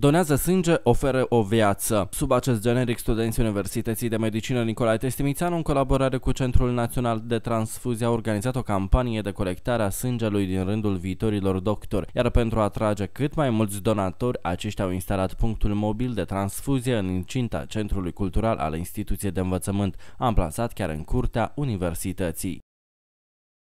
Donează sânge, oferă o viață. Sub acest generic, studenții Universității de Medicină Nicolae Testimițanu, în colaborare cu Centrul Național de Transfuzie, au organizat o campanie de colectare a sângelui din rândul viitorilor doctori, iar pentru a atrage cât mai mulți donatori, aceștia au instalat punctul mobil de transfuzie în incinta Centrului Cultural al Instituției de Învățământ, amplasat chiar în curtea Universității.